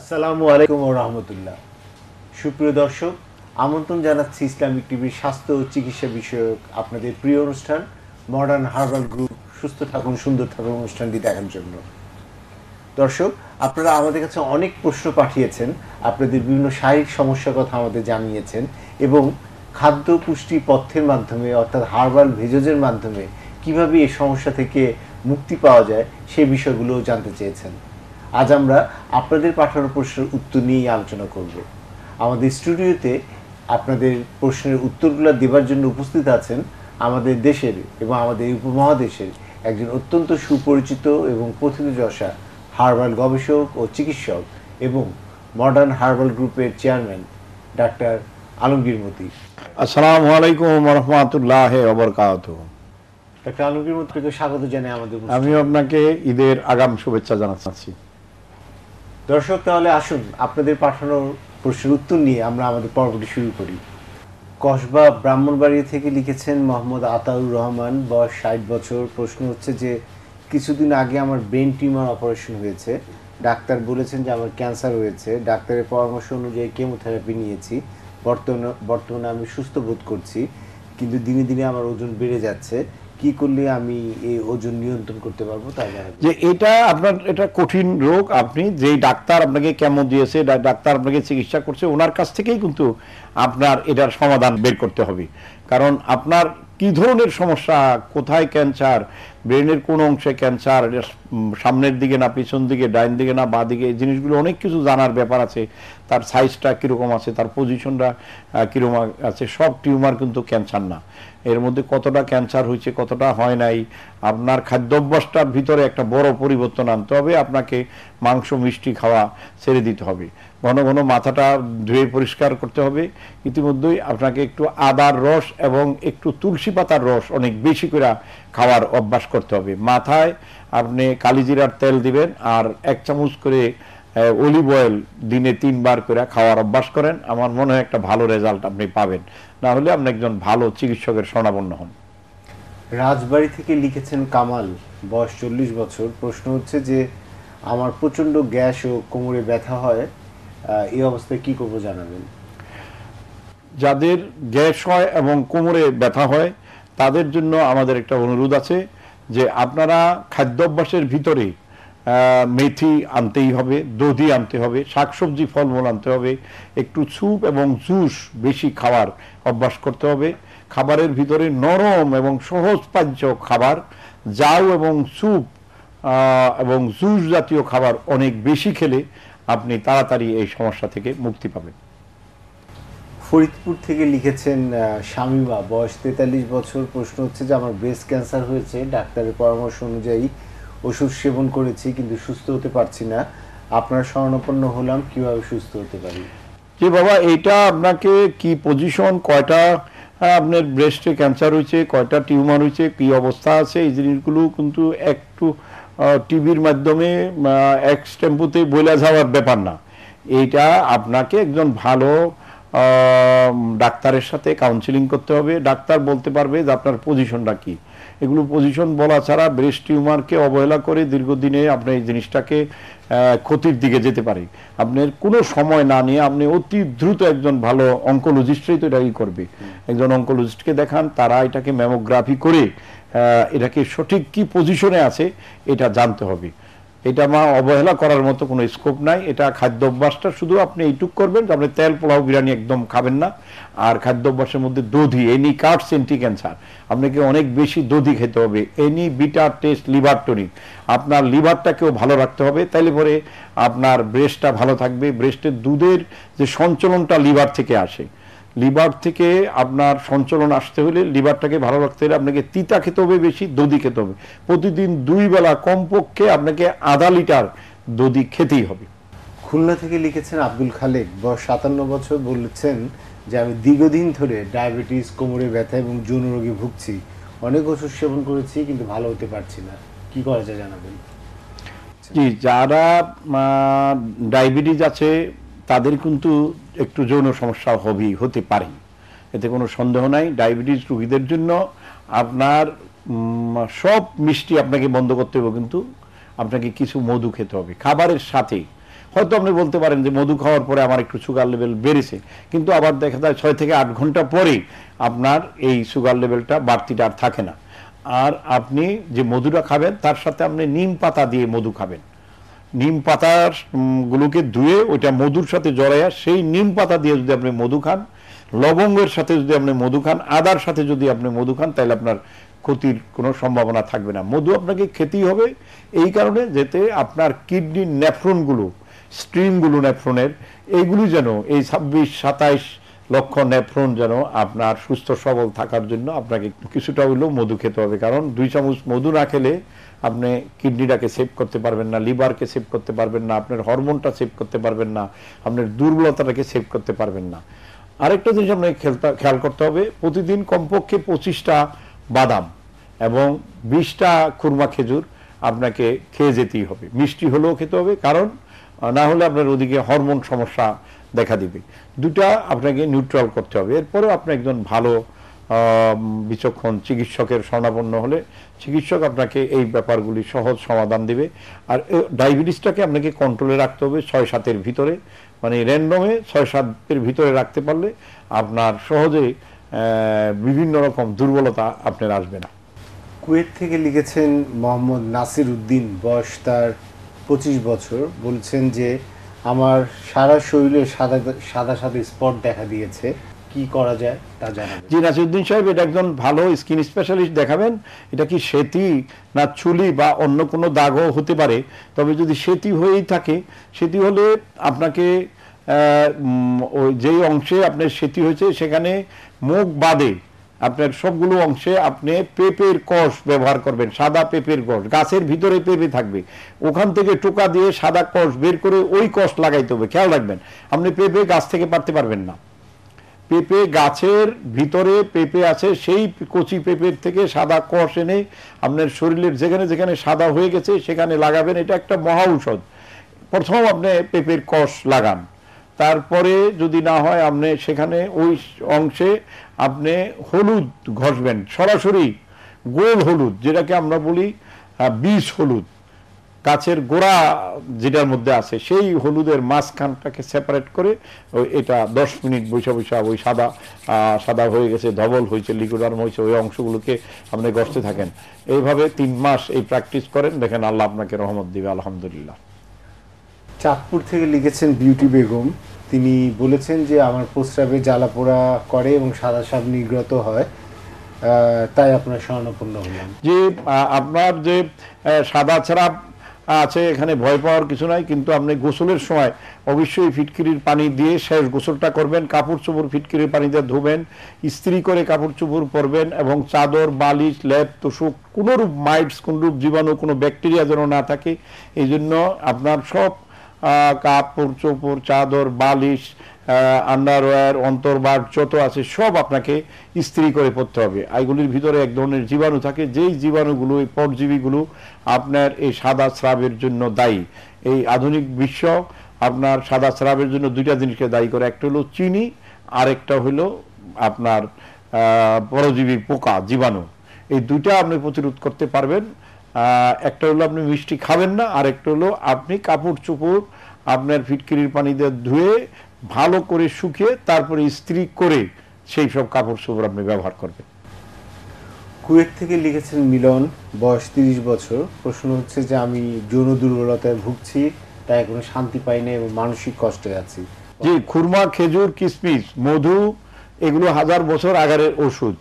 আসসালামু আলাইকুম রহমতুল্লাহ সুপ্রিয় দর্শক আমন্ত্রণ জানাচ্ছি ইসলামিক টিভির স্বাস্থ্য ও চিকিৎসা বিষয়ক আপনাদের প্রিয় অনুষ্ঠান মডার্ন হার্বাল গ্রুপ সুস্থ থাকুন সুন্দর থাকুন অনুষ্ঠানটি দেখার জন্য দর্শক আপনারা আমাদের কাছে অনেক প্রশ্ন পাঠিয়েছেন আপনাদের বিভিন্ন শারীরিক সমস্যার কথা আমাদের জানিয়েছেন এবং খাদ্য পুষ্টি পথ্যের মাধ্যমে অর্থাৎ হার্বাল ভেজজের মাধ্যমে কিভাবে এই সমস্যা থেকে মুক্তি পাওয়া যায় সে বিষয়গুলোও জানতে চেয়েছেন আজ আমরা আপনাদের পাঠানো প্রশ্নের উত্তর নিয়েই আলোচনা করব আমাদের স্টুডিওতে আপনাদের প্রশ্নের উত্তরগুলো দেবার জন্য উপস্থিত আছেন আমাদের দেশের এবং আমাদের উপমহাদেশের একজন অত্যন্ত সুপরিচিত এবং যশা হার্বাল গবেষক ও চিকিৎসক এবং মডার্ন হার্বাল গ্রুপের চেয়ারম্যান ডাক্তার আলমগীর মতি আসসালামু আলাইকুম রহমতুল্লাহ অবরকাত ডাক্তার আলমগীর মতিকে স্বাগত জানাই আমাদের আমি আপনাকে ঈদের আগাম শুভেচ্ছা জানাচ্ছি দর্শক তাহলে আসুন আপনাদের পাঠানো প্রশ্নের উত্তর নিয়ে আমরা আমাদের পর্বটি শুরু করি কসবা ব্রাহ্মণবাড়িয়া থেকে লিখেছেন মোহাম্মদ আতাউর রহমান বয়স ষাট বছর প্রশ্ন হচ্ছে যে কিছুদিন আগে আমার ব্রেন টিউমার অপারেশন হয়েছে ডাক্তার বলেছেন যে আমার ক্যান্সার হয়েছে ডাক্তারের পরামর্শ অনুযায়ী কেমোথেরাপি নিয়েছি বর্তমানে বর্তমানে আমি সুস্থ বোধ করছি কিন্তু দিনে দিনে আমার ওজন বেড়ে যাচ্ছে কি করলে আমি এই ওজন নিয়ন্ত্রণ করতে পারবো তাই যে এটা আপনার এটা কঠিন রোগ আপনি যে ডাক্তার আপনাকে কেমন দিয়েছে ডাক্তার আপনাকে চিকিৎসা করছে ওনার কাছ থেকেই কিন্তু আপনার এটার সমাধান বের করতে হবে কারণ আপনার কি ধরনের সমস্যা কোথায় ক্যান্সার ব্রেনের কোন অংশে ক্যান্সার সামনের দিকে না পিছন দিকে ডাইন দিকে না বা দিকে এই জিনিসগুলো অনেক কিছু জানার ব্যাপার আছে তার সাইজটা কীরকম আছে তার পজিশনটা কীরকম আছে সব টিউমার কিন্তু ক্যান্সার না এর মধ্যে কতটা ক্যান্সার হয়েছে কতটা হয় নাই আপনার খাদ্যাভ্যাসটার ভিতরে একটা বড় পরিবর্তন আনতে হবে আপনাকে মাংস মিষ্টি খাওয়া ছেড়ে দিতে হবে ঘন ঘন মাথাটা ধুয়ে পরিষ্কার করতে হবে ইতিমধ্যেই আপনাকে একটু আদার রস এবং একটু তুলসী পাতার রস অনেক বেশি করে খাওয়ার অভ্যাস করতে হবে মাথায় আপনি কালিজিরার তেল দিবেন আর এক চামচ করে অলিভ হ্যাঁ, অয়েল দিনে তিনবার করে খাওয়ার অভ্যাস করেন আমার মনে হয় একটা ভালো রেজাল্ট আপনি পাবেন না হলে আপনি একজন ভালো চিকিৎসকের শরণাপন্ন হন রাজবাড়ি থেকে লিখেছেন কামাল বয়স চল্লিশ বছর প্রশ্ন হচ্ছে যে আমার প্রচণ্ড গ্যাস ও কোমরে ব্যথা হয় এই অবস্থায় কি করবো জানাবেন যাদের গ্যাস হয় এবং কোমরে ব্যথা হয় তাদের জন্য আমাদের একটা অনুরোধ আছে যে আপনারা খাদ্যাভ্যাসের ভিতরে মেথি আনতেই হবে দধি আনতে হবে শাকসবজি ফলমূল আনতে হবে একটু স্যুপ এবং জুস বেশি খাওয়ার অভ্যাস করতে হবে খাবারের ভিতরে নরম এবং সহজপাচ্য খাবার জাউ এবং স্যুপ এবং জুস জাতীয় খাবার অনেক বেশি খেলে আপনি তাড়াতাড়ি এই সমস্যা থেকে মুক্তি পাবেন ফরিদপুর থেকে লিখেছেন স্বামীমা বয়স তেতাল্লিশ বছর প্রশ্ন হচ্ছে যে আমার ব্রেস্ট ক্যান্সার হয়েছে ডাক্তারের পরামর্শ অনুযায়ী ওষুধ সেবন করেছি কিন্তু সুস্থ হতে পারছি না আপনার স্মরণাপন্ন হলাম কিভাবে সুস্থ হতে পারি যে বাবা এটা আপনাকে কি পজিশন কয়টা হ্যাঁ, আপনার ব্রেস্টে ক্যান্সার হয়েছে কয়টা টিউমার হয়েছে কি অবস্থা আছে এই জিনিসগুলো কিন্তু একটু টিভির মাধ্যমে এক স্ট্যাম্পুতে বইলা যাওয়ার ব্যাপার না এইটা আপনাকে একজন ভালো ডাক্তারের সাথে কাউন্সিলিং করতে হবে ডাক্তার বলতে পারবে যে আপনার পজিশনটা কী এগুলো পজিশন বলা ছাড়া ব্রেস্ট টিউমারকে অবহেলা করে দীর্ঘদিনে আপনি এই জিনিসটাকে ক্ষতির দিকে যেতে পারে আপনার কোনো সময় না নিয়ে আপনি অতি দ্রুত একজন ভালো অঙ্কোলজিস্টরাই তো এটাই করবে একজন অঙ্কোলজিস্টকে দেখান তারা এটাকে ম্যামোগ্রাফি করে এটাকে সঠিক কি পজিশনে আছে এটা জানতে হবে এটা মা অবহেলা করার মতো কোনো স্কোপ নাই এটা খাদ্য অভ্যাসটা শুধু আপনি এইটুক করবেন আপনি তেল পোলাও বিরিয়ানি একদম খাবেন না আর খাদ্য অভ্যাসের মধ্যে দধি এনি কার্বস এন্টি ক্যান্সার আপনাকে অনেক বেশি দধি খেতে হবে any bitter taste liver tonic আপনার লিভারটাকেও ভালো রাখতে হবে তাইলে পরে আপনার ব্রেস্টটা ভালো থাকবে ব্রেস্টের দুধের যে সঞ্চলনটা লিভার থেকে আসে লিভার থেকে আপনার সঞ্চলন আসতে হলে লিভারটাকে ভালো রাখতে হলে আপনাকে তিতা খেতে হবে বেশি দধি খেতে হবে প্রতিদিন দুই বেলা কমপক্ষে আপনাকে আধা লিটার দধি খেতেই হবে খুলনা থেকে লিখেছেন আব্দুল খালেক বয়স সাতান্ন বছর বলেছেন যে আমি দীর্ঘদিন ধরে ডায়াবেটিস কোমরে ব্যথা এবং যৌন রোগে ভুগছি অনেক ওষুধ সেবন করেছি কিন্তু ভালো হতে পারছি না কি করা যায় জানাবেন জি যারা ডায়াবেটিস আছে তাদের কিন্তু একটু যৌন সমস্যা হবেই হতে পারে এতে কোনো সন্দেহ নাই ডায়াবেটিস রুগীদের জন্য আপনার সব মিষ্টি আপনাকে বন্ধ করতে হবে কিন্তু আপনাকে কিছু মধু খেতে হবে খাবারের সাথে হয়তো আপনি বলতে পারেন যে মধু খাওয়ার পরে আমার একটু সুগার লেভেল বেড়েছে কিন্তু আবার দেখা যায় ছয় থেকে আট ঘন্টা পরে আপনার এই সুগার লেভেলটা বাড়তিটা আর থাকে না আর আপনি যে মধুটা খাবেন তার সাথে আপনি নিম পাতা দিয়ে মধু খাবেন নিম পাতার গুলোকে ধুয়ে ওইটা মধুর সাথে জড়াইয়া সেই নিম পাতা দিয়ে যদি আপনি মধু খান লবঙ্গের সাথে যদি আপনি মধু খান আদার সাথে যদি আপনি মধু খান তাহলে আপনার ক্ষতির কোনো সম্ভাবনা থাকবে না মধু আপনাকে খেতেই হবে এই কারণে যেতে আপনার কিডনির ন্যাফ্রনগুলো স্ট্রিমগুলো ন্যাফ্রনের এইগুলি যেন এই ছাব্বিশ সাতাইশ লক্ষ্য নেফ্রন যেন আপনার সুস্থ সবল থাকার জন্য আপনাকে কিছুটা হলেও মধু খেতে হবে কারণ দুই চামচ মধু না খেলে আপনি কিডনিটাকে সেভ করতে পারবেন না লিভারকে সেভ করতে পারবেন না আপনার হরমোনটা সেভ করতে পারবেন না আপনার দুর্বলতাটাকে সেভ করতে পারবেন না আরেকটা জিনিস আপনাকে খেয়াল করতে হবে প্রতিদিন কমপক্ষে পঁচিশটা বাদাম এবং বিশটা খুরমা খেজুর আপনাকে খেয়ে যেতেই হবে মিষ্টি হলেও খেতে হবে কারণ না হলে আপনার ওদিকে হরমোন সমস্যা দেখা দিবে দুটা আপনাকে নিউট্রাল করতে হবে এরপরেও আপনি একজন ভালো বিচক্ষণ চিকিৎসকের শরণাপন্ন হলে চিকিৎসক আপনাকে এই ব্যাপারগুলি সহজ সমাধান দেবে আর ডায়াবেটিসটাকে আপনাকে কন্ট্রোলে রাখতে হবে ছয় সাতের ভিতরে মানে র্যান্ডমে ছয় সাতের ভিতরে রাখতে পারলে আপনার সহজে বিভিন্ন রকম দুর্বলতা আপনার আসবে না কুয়েত থেকে লিখেছেন মোহাম্মদ নাসির উদ্দিন বয়স তার পঁচিশ বছর বলছেন যে আমার সারা শরীরে সাদা সাদা সাদা স্পট দেখা দিয়েছে কি করা যায় তা জানাবেন জি নাসিরুদ্দিন সাহেব এটা একজন ভালো স্কিন স্পেশালিস্ট দেখাবেন এটা কি সেতি না চুলি বা অন্য কোনো দাগও হতে পারে তবে যদি সেতি হয়েই থাকে সেতি হলে আপনাকে যেই অংশে আপনার সেতি হয়েছে সেখানে মুখ বাদে আপনার সবগুলো অংশে আপনি পেঁপের কষ ব্যবহার করবেন সাদা পেঁপের কষ গাছের ভিতরে পেঁপে থাকবে ওখান থেকে টোকা দিয়ে সাদা কষ বের করে ওই কষ লাগাইতে হবে খেয়াল রাখবেন আপনি পেঁপে গাছ থেকে পারতে পারবেন না পেঁপে গাছের ভিতরে পেঁপে আছে সেই কচি পেঁপের থেকে সাদা কষ এনে আপনার শরীরের যেখানে যেখানে সাদা হয়ে গেছে সেখানে লাগাবেন এটা একটা মহা ঔষধ প্রথম আপনি পেঁপের কষ লাগান তারপরে যদি না হয় আপনি সেখানে ওই অংশে আপনি হলুদ ঘষবেন সরাসরি গোল হলুদ যেটাকে আমরা বলি বিষ হলুদ গাছের গোড়া যেটার মধ্যে আছে সেই হলুদের মাঝখানটাকে সেপারেট করে এটা দশ মিনিট বৈশা বৈশা ওই সাদা সাদা হয়ে গেছে ধবল হয়েছে লিকুডার্ম হয়েছে ওই অংশগুলোকে আপনি গসতে থাকেন এইভাবে তিন মাস এই প্র্যাকটিস করেন দেখেন আল্লাহ আপনাকে রহমত দিবে আলহামদুলিল্লাহ চাঁদপুর থেকে লিখেছেন বিউটি বেগম তিনি বলেছেন যে আমার প্রস্রাবে জ্বালা পোড়া করে এবং সাদা সাপ নিগ্রত হয় তাই আপনার স্বর্ণপূর্ণ হলাম যে আপনার যে সাদা ছাড়া আছে এখানে ভয় পাওয়ার কিছু নাই কিন্তু আপনি গোসলের সময় অবশ্যই ফিটকিরির পানি দিয়ে শেষ গোসলটা করবেন কাপড় চোপড় ফিটকিরির পানিতে ধোবেন ইস্ত্রি করে কাপড় চোপড় পরবেন এবং চাদর বালিশ ল্যাব তোষক কোনোরূপ মাইটস কোনোরূপ জীবাণু কোনো ব্যাকটেরিয়া যেন না থাকে এই জন্য আপনার সব কাপড় চোপড় চাদর বালিশ আন্ডারওয়্যার অন্তর্বাগ যত আছে সব আপনাকে ইস্ত্রি করে পড়তে হবে এইগুলির ভিতরে এক ধরনের জীবাণু থাকে যেই জীবাণুগুলো এই পরজীবীগুলো আপনার এই সাদা স্রাবের জন্য দায়ী এই আধুনিক বিশ্ব আপনার সাদা স্রাবের জন্য দুইটা জিনিসকে দায়ী করে একটা হলো চিনি আরেকটা হলো আপনার পরজীবী পোকা জীবাণু এই দুইটা আপনি প্রতিরোধ করতে পারবেন একটা হলো আপনি মিষ্টি খাবেন না আর একটা হলো আপনি কাপড় চোপড় আপনার ফিটকিরির পানি দিয়ে ধুয়ে ভালো করে শুকিয়ে তারপরে ইস্ত্রি করে সেই সব কাপড় চোপড় আপনি ব্যবহার করবেন কুয়েত থেকে লিখেছেন মিলন বয়স তিরিশ বছর প্রশ্ন হচ্ছে যে আমি যৌন দুর্বলতায় ভুগছি তাই কোনো শান্তি পাই না এবং মানসিক কষ্টে আছি যে খুরমা খেজুর কিশমিশ মধু এগুলো হাজার বছর আগারের ওষুধ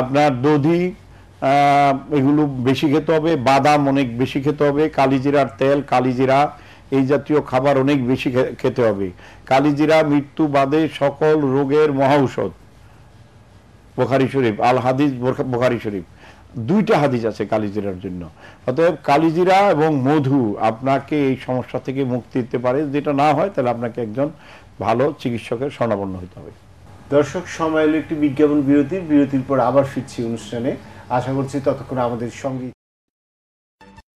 আপনার দধি এগুলো বেশি খেতে হবে বাদাম অনেক বেশি খেতে হবে কালিজিরার তেল কালিজিরা এই জাতীয় খাবার অনেক বেশি খেতে হবে কালিজিরা মৃত্যু বাদে সকল রোগের মহাঔষধ বোখারি শরীফ আল হাদিস বোখারি শরীফ দুইটা হাদিস আছে কালিজিরার জন্য অতএব কালিজিরা এবং মধু আপনাকে এই সমস্যা থেকে মুক্তি দিতে পারে যেটা না হয় তাহলে আপনাকে একজন ভালো চিকিৎসকের শরণাপন্ন হতে হবে দর্শক সময় একটি বিজ্ঞাপন বিরতির বিরতির পর আবার ফিরছি অনুষ্ঠানে আশা করছি ততক্ষণ আমাদের সঙ্গে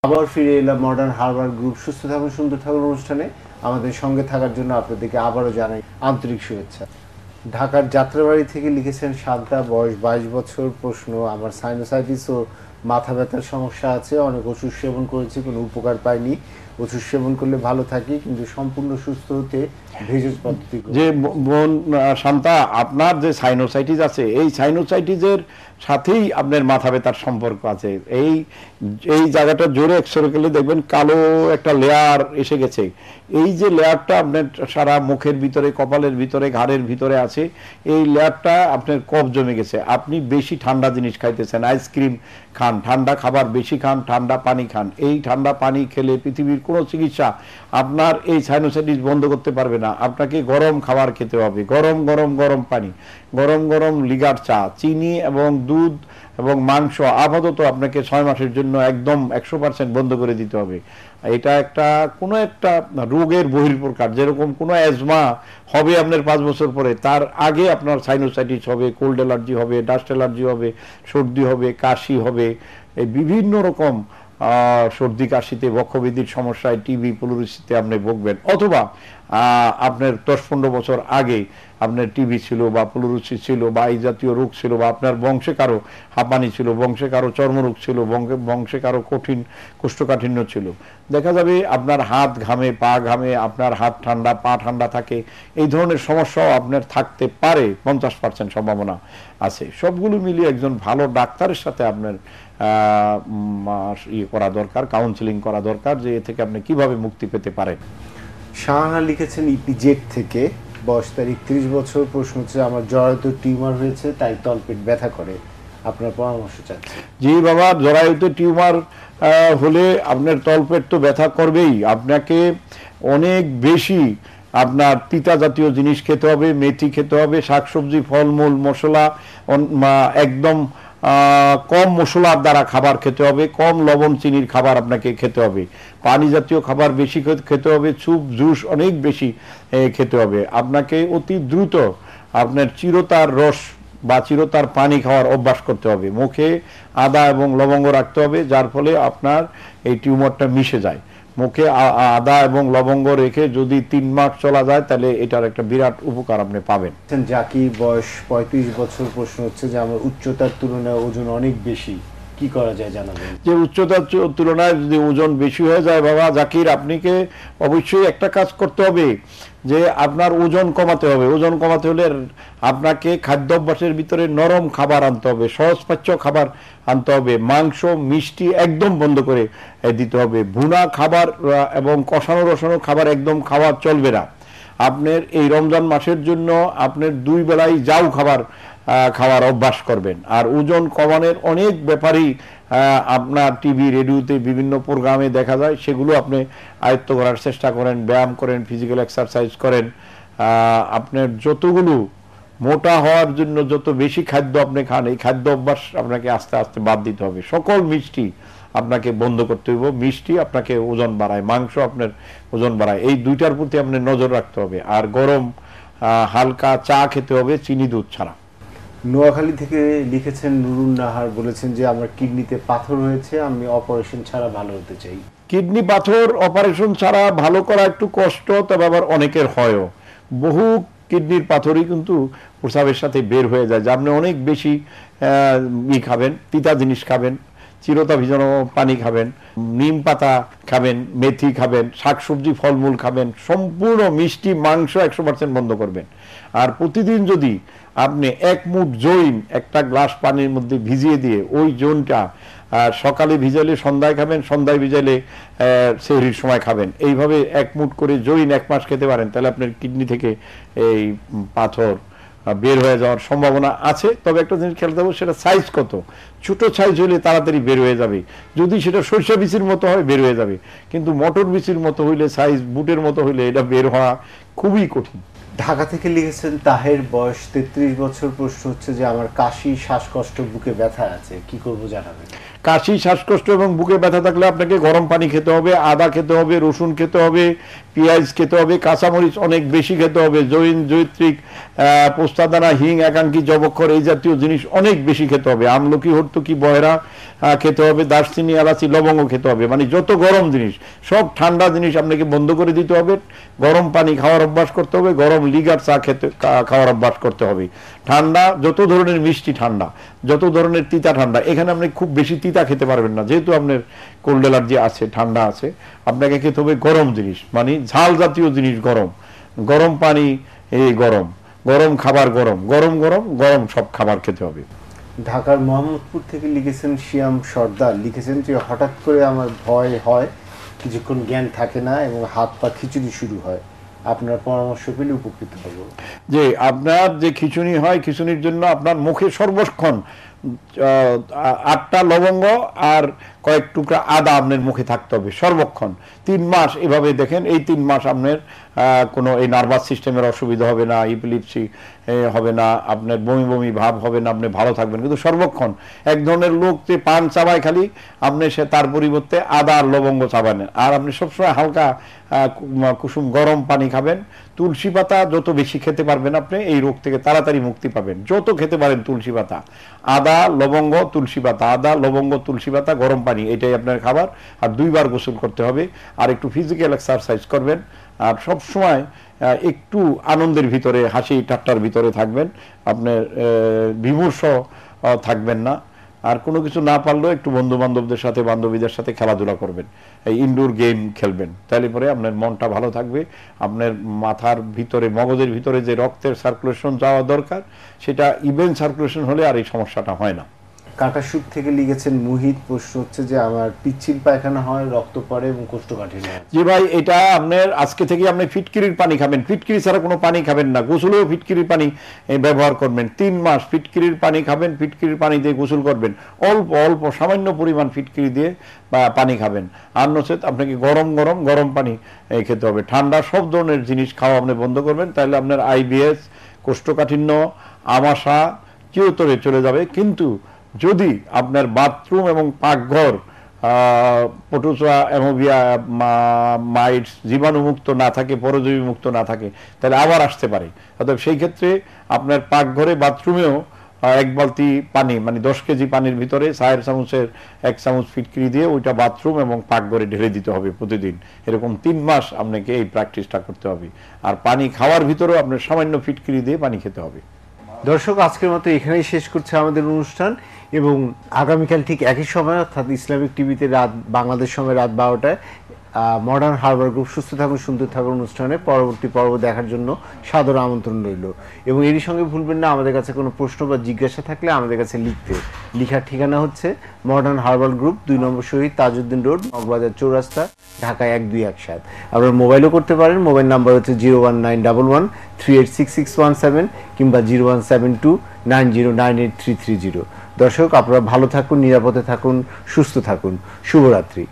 আবার ফিরে এলাম মডার্ন হারবার গ্রুপ সুস্থ থাকুন সুন্দর থাকুন অনুষ্ঠানে আমাদের সঙ্গে থাকার জন্য আপনাদেরকে আবারও জানাই আন্তরিক শুভেচ্ছা ঢাকার যাত্রাবাড়ি থেকে লিখেছেন শান্তা বয়স বাইশ বছর প্রশ্ন আমার সাইনোসাইটিস ও মাথা ব্যথার সমস্যা আছে অনেক ওষুধ সেবন করেছি কোনো উপকার পাইনি ওষুধ সেবন করলে ভালো থাকি কিন্তু সম্পূর্ণ সুস্থ হতে ভেষজ পদ্ধতি যে বোন শান্তা আপনার যে সাইনোসাইটিস আছে এই সাইনোসাইটিসের সাথেই আপনার মাথা ব্যথার সম্পর্ক আছে এই এই জায়গাটা জোরে এক্সরে গেলে দেখবেন কালো একটা লেয়ার এসে গেছে এই যে লেয়ারটা আপনার সারা মুখের ভিতরে কপালের ভিতরে ঘাড়ের ভিতরে আছে এই লেয়ারটা আপনার কফ জমে গেছে আপনি বেশি ঠান্ডা জিনিস খাইতেছেন আইসক্রিম খান ঠান্ডা খাবার বেশি খান ঠান্ডা পানি খান এই ঠান্ডা পানি খেলে পৃথিবীর কোনো চিকিৎসা আপনার এই সাইনোসাইটিস বন্ধ করতে পারবে না আপনাকে গরম খাবার খেতে হবে গরম গরম গরম পানি গরম গরম লিগার চা চিনি এবং দুধ এবং মাংস আপাতত আপনাকে ছয় মাসের জন্য একদম একশো পার্সেন্ট বন্ধ করে দিতে হবে এটা একটা কোনো একটা রোগের বহির্প্রকার যেরকম কোনো অ্যাজমা হবে আপনার পাঁচ বছর পরে তার আগে আপনার সাইনোসাইটিস হবে কোল্ড অ্যালার্জি হবে ডাস্ট অ্যালার্জি হবে সর্দি হবে কাশি হবে এই বিভিন্ন রকম সর্দি কাশিতে বক্ষবিধির সমস্যায় টিবি পুলুরিসিতে আপনি ভুগবেন অথবা আপনার দশ পনেরো বছর আগে আপনার টিবি ছিল বা পুলুরুচি ছিল বা এই জাতীয় রোগ ছিল বা আপনার বংশে কারো হাঁপানি ছিল বংশে কারো চর্মরোগ ছিল বংশে কারো কঠিন কোষ্ঠকাঠিন্য ছিল দেখা যাবে আপনার হাত ঘামে পা ঘামে আপনার হাত ঠান্ডা পা ঠান্ডা থাকে এই ধরনের সমস্যাও আপনার থাকতে পারে পঞ্চাশ পার্সেন্ট সম্ভাবনা আছে সবগুলো মিলিয়ে একজন ভালো ডাক্তারের সাথে আপনার ই করা দরকার কাউন্সিলিং করা দরকার যে এ থেকে আপনি কিভাবে মুক্তি পেতে পারেন শাহ লিখেছেন ইপিজেড থেকে বয়স তারিখ একত্রিশ বছর প্রশ্ন হচ্ছে আমার জরায়ুতে টিউমার হয়েছে তাই তলপেট ব্যথা করে আপনার পরামর্শ চাচ্ছি জি বাবা জরায়ুত টিউমার হলে আপনার তলপেট তো ব্যথা করবেই আপনাকে অনেক বেশি আপনার তিতা জাতীয় জিনিস খেতে হবে মেথি খেতে হবে শাকসবজি ফলমূল মশলা একদম কম মশলার দ্বারা খাবার খেতে হবে কম লবণ চিনির খাবার আপনাকে খেতে হবে পানি জাতীয় খাবার বেশি খেতে হবে সুপ জুস অনেক বেশি খেতে হবে আপনাকে অতি দ্রুত আপনার চিরতার রস বা চিরতার পানি খাওয়ার অভ্যাস করতে হবে মুখে আদা এবং লবঙ্গ রাখতে হবে যার ফলে আপনার এই টিউমারটা মিশে যায় মুখে আদা এবং লবঙ্গ রেখে যদি তিন মাস চলা যায় তাহলে এটার একটা বিরাট উপকার আপনি পাবেন জাকি বয়স পঁয়ত্রিশ বছর প্রশ্ন হচ্ছে যে আমার উচ্চতার তুলনায় ওজন অনেক বেশি কি করা যায় জানাবেন যে উচ্চতার তুলনায় যদি ওজন বেশি হয়ে যায় বাবা জাকির আপনাকে অবশ্যই একটা কাজ করতে হবে যে আপনার ওজন কমাতে হবে ওজন কমাতে হলে আপনাকে খাদ্যাভ্যাসের ভিতরে নরম খাবার আনতে হবে সহজপাচ্য খাবার আনতে হবে মাংস মিষ্টি একদম বন্ধ করে দিতে হবে ভুনা খাবার এবং কষানো রসানো খাবার একদম খাওয়া চলবে না আপনার এই রমজান মাসের জন্য আপনার দুই বেলায় যাও খাবার খাওয়ার অভ্যাস করবেন আর ওজন কমানোর অনেক ব্যাপারই আপনার টিভি রেডিওতে বিভিন্ন প্রোগ্রামে দেখা যায় সেগুলো আপনি আয়ত্ত করার চেষ্টা করেন ব্যায়াম করেন ফিজিক্যাল এক্সারসাইজ করেন আপনার যতগুলো মোটা হওয়ার জন্য যত বেশি খাদ্য আপনি খান এই খাদ্য অভ্যাস আপনাকে আস্তে আস্তে বাদ দিতে হবে সকল মিষ্টি আপনাকে বন্ধ করতে হইব মিষ্টি আপনাকে ওজন বাড়ায় মাংস আপনার ওজন বাড়ায় এই দুইটার প্রতি আপনার নজর রাখতে হবে আর গরম হালকা চা খেতে হবে চিনি দুধ ছাড়া নোয়াখালী থেকে লিখেছেন নুরুল নাহার বলেছেন যে আমার কিডনিতে পাথর হয়েছে আমি অপারেশন ছাড়া ভালো হতে চাই কিডনি পাথর অপারেশন ছাড়া ভালো করা একটু কষ্ট তবে আবার অনেকের হয়ও বহু কিডনির পাথরই কিন্তু প্রসাবের সাথে বের হয়ে যায় যে মানে আপনি অনেক বেশি ই খাবেন তিতা জিনিস খাবেন চিরতা পানি খাবেন নিম পাতা খাবেন মেথি খাবেন শাকসবজি ফলমূল খাবেন সম্পূর্ণ মিষ্টি মাংস একশো পার্সেন্ট বন্ধ করবেন আর প্রতিদিন যদি আপনি এক মুঠ জৈন একটা গ্লাস পানির মধ্যে ভিজিয়ে দিয়ে ওই জৈনটা সকালে ভিজালে সন্ধ্যায় খাবেন সন্ধ্যায় ভিজালে সেহরির সময় খাবেন এইভাবে এক মুঠ করে জৈন এক মাস খেতে পারেন তাহলে আপনার কিডনি থেকে এই পাথর বের হয়ে যাওয়ার সম্ভাবনা আছে তবে একটা জিনিস খেয়াল দেবো সেটা সাইজ কত ছোট সাইজ হলে তাড়াতাড়ি বের হয়ে যাবে যদি সেটা সরষা বিচির মতো হয় বের হয়ে যাবে কিন্তু মটর বিচির মতো হইলে সাইজ বুটের মতো হইলে এটা বের হওয়া খুবই কঠিন ঢাকা থেকে লিখেছেন তাহের বয়স তেত্রিশ বছর প্রশ্ন হচ্ছে যে আমার কাশি শ্বাসকষ্ট বুকে ব্যথা আছে কি করবো জানাবেন কাশি শ্বাসকষ্ট এবং বুকে ব্যথা থাকলে আপনাকে গরম পানি খেতে হবে আদা খেতে হবে রসুন খেতে হবে পেঁয়াজ খেতে হবে কাঁচামরিচ অনেক বেশি খেতে হবে জৈন জৈত্রিক পোস্তাদানা হিং একাঙ্কি জবক্ষর এই জাতীয় জিনিস অনেক বেশি খেতে হবে আমলকি হর্তুকি বয়রা খেতে হবে দার্সিনি এলাচি লবঙ্গ খেতে হবে মানে যত গরম জিনিস সব ঠান্ডা জিনিস আপনাকে বন্ধ করে দিতে হবে গরম পানি খাওয়ার অভ্যাস করতে হবে গরম লিগার চা খেতে খাওয়ার অভ্যাস করতে হবে ঠান্ডা যত ধরনের মিষ্টি ঠান্ডা যত ধরনের তিতা ঠান্ডা এখানে আপনি খুব বেশি তিতা খেতে পারবেন না যেহেতু আপনার কোল্ড অ্যালার্জি আছে ঠান্ডা আছে আপনাকে খেতে হবে গরম জিনিস মানে ঝাল জাতীয় জিনিস গরম গরম পানি এই গরম গরম খাবার গরম গরম গরম গরম সব খাবার খেতে হবে ঢাকার মোহাম্মদপুর থেকে লিখেছেন শিয়াম সর্দার লিখেছেন যে হঠাৎ করে আমার ভয় হয় কিছুক্ষণ জ্ঞান থাকে না এবং হাত পা খিচুড়ি শুরু হয় আপনার পরামর্শ পেলে উপকৃত হব যে আপনার যে খিচুনি হয় খিচুনির জন্য আপনার মুখে সর্বক্ষণ আটটা লবঙ্গ আর কয়েক টুকরা আদা আপনার মুখে থাকতে হবে সর্বক্ষণ তিন মাস এভাবে দেখেন এই তিন মাস আপনার কোনো এই নার্ভাস সিস্টেমের অসুবিধা হবে না ইপিলিপসি হবে না আপনার বমি বমি ভাব হবে না আপনি ভালো থাকবেন কিন্তু সর্বক্ষণ এক ধরনের লোক যে পান চাবায় খালি আপনি সে তার পরিবর্তে আদা আর লবঙ্গ চাবানেন আর আপনি সবসময় হালকা কুসুম গরম পানি খাবেন তুলসী পাতা যত বেশি খেতে পারবেন আপনি এই রোগ থেকে তাড়াতাড়ি মুক্তি পাবেন যত খেতে পারেন তুলসী পাতা আদা লবঙ্গ তুলসী পাতা আদা লবঙ্গ তুলসী পাতা গরম পানি এটাই আপনার খাবার আর দুইবার গোসল করতে হবে আর একটু ফিজিক্যাল এক্সারসাইজ করবেন আর সব সময় একটু আনন্দের ভিতরে হাসি ঠাট্টার ভিতরে থাকবেন আপনার বিমর্ষ থাকবেন না আর কোনো কিছু না পারলেও একটু বন্ধু বান্ধবদের সাথে বান্ধবীদের সাথে খেলাধুলা করবেন এই ইনডোর গেম খেলবেন তাহলে পরে আপনার মনটা ভালো থাকবে আপনার মাথার ভিতরে মগজের ভিতরে যে রক্তের সার্কুলেশন যাওয়া দরকার সেটা ইভেন সার্কুলেশন হলে আর এই সমস্যাটা হয় না কাটাসুট থেকে লিখেছেন মুহিত প্রশ্ন হচ্ছে যে আমার পিচ্ছিল পায়খানা হয় রক্ত পড়ে এবং কোষ্ঠকাঠিন্য না জি ভাই এটা আপনার আজকে থেকে আপনি ফিটকিরির পানি খাবেন ফিটকিরি ছাড়া কোনো পানি খাবেন না গোসলেও ফিটকিরির পানি ব্যবহার করবেন তিন মাস ফিটকিরির পানি খাবেন ফিটকিরির পানি দিয়ে গোসল করবেন অল্প অল্প সামান্য পরিমাণ ফিটকিরি দিয়ে পানি খাবেন আর নচেত আপনাকে গরম গরম গরম পানি খেতে হবে ঠান্ডা সব ধরনের জিনিস খাওয়া আপনি বন্ধ করবেন তাহলে আপনার আইবিএস কোষ্ঠকাঠিন্য আমাশা চিরতরে চলে যাবে কিন্তু যদি আপনার বাথরুম এবং পাকঘর পটুচা অ্যামোভিয়া মাইটস জীবাণুমুক্ত না থাকে পরজীবী মুক্ত না থাকে তাহলে আবার আসতে পারে অর্থাৎ সেই ক্ষেত্রে আপনার পাকঘরে বাথরুমেও এক বালতি পানি মানে দশ কেজি পানির ভিতরে চায়ের চামচের এক চামচ ফিটকিরি দিয়ে ওইটা বাথরুম এবং পাকঘরে ঢেলে দিতে হবে প্রতিদিন এরকম তিন মাস আপনাকে এই প্র্যাকটিসটা করতে হবে আর পানি খাওয়ার ভিতরেও আপনার সামান্য ফিটকিরি দিয়ে পানি খেতে হবে দর্শক আজকের মতো এখানেই শেষ করছে আমাদের অনুষ্ঠান এবং আগামীকাল ঠিক একই সময় অর্থাৎ ইসলামিক টিভিতে রাত বাংলাদেশ সময় রাত বারোটায় মডার্ন হারবার গ্রুপ সুস্থ থাকুন সুন্দর থাকুন অনুষ্ঠানে পরবর্তী পর্ব দেখার জন্য সাদর আমন্ত্রণ রইল এবং এরই সঙ্গে ভুলবেন না আমাদের কাছে কোনো প্রশ্ন বা জিজ্ঞাসা থাকলে আমাদের কাছে লিখতে লিখার ঠিকানা হচ্ছে মডার্ন হার্বাল গ্রুপ দুই নম্বর শহীদ তাজউদ্দিন রোড মগবাজার চৌরাস্তা ঢাকা এক দুই এক সাত আপনারা মোবাইলও করতে পারেন মোবাইল নাম্বার হচ্ছে zero one nine double one three eight six six one seven কিংবা zero one seven two nine zero nine eight three three zero দর্শক আপনারা ভালো থাকুন নিরাপদে থাকুন সুস্থ থাকুন শুভরাত্রি